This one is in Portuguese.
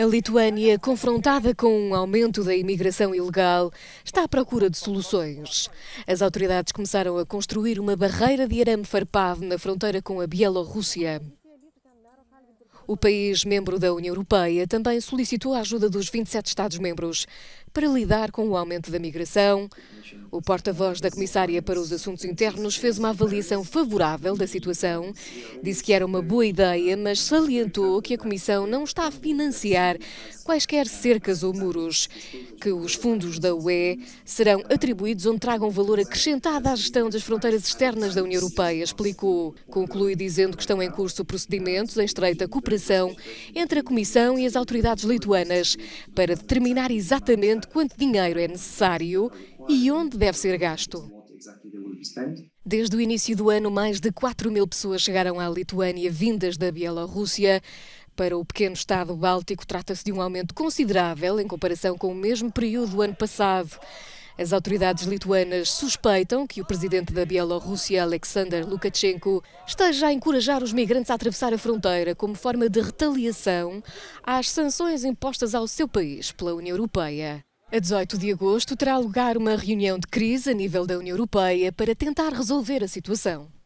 A Lituânia, confrontada com um aumento da imigração ilegal, está à procura de soluções. As autoridades começaram a construir uma barreira de arame farpado na fronteira com a Bielorrússia. O país membro da União Europeia também solicitou a ajuda dos 27 Estados-membros para lidar com o aumento da migração. O porta-voz da Comissária para os Assuntos Internos fez uma avaliação favorável da situação, disse que era uma boa ideia, mas salientou que a Comissão não está a financiar quaisquer cercas ou muros, que os fundos da UE serão atribuídos onde tragam valor acrescentado à gestão das fronteiras externas da União Europeia, explicou. Conclui dizendo que estão em curso procedimentos em estreita cooperação entre a Comissão e as autoridades lituanas para determinar exatamente quanto dinheiro é necessário e onde deve ser gasto. Desde o início do ano, mais de 4 mil pessoas chegaram à Lituânia vindas da Bielorrússia. Para o pequeno Estado báltico, trata-se de um aumento considerável em comparação com o mesmo período do ano passado. As autoridades lituanas suspeitam que o presidente da Bielorrússia, Alexander Lukashenko, esteja a encorajar os migrantes a atravessar a fronteira como forma de retaliação às sanções impostas ao seu país pela União Europeia. A 18 de agosto terá lugar uma reunião de crise a nível da União Europeia para tentar resolver a situação.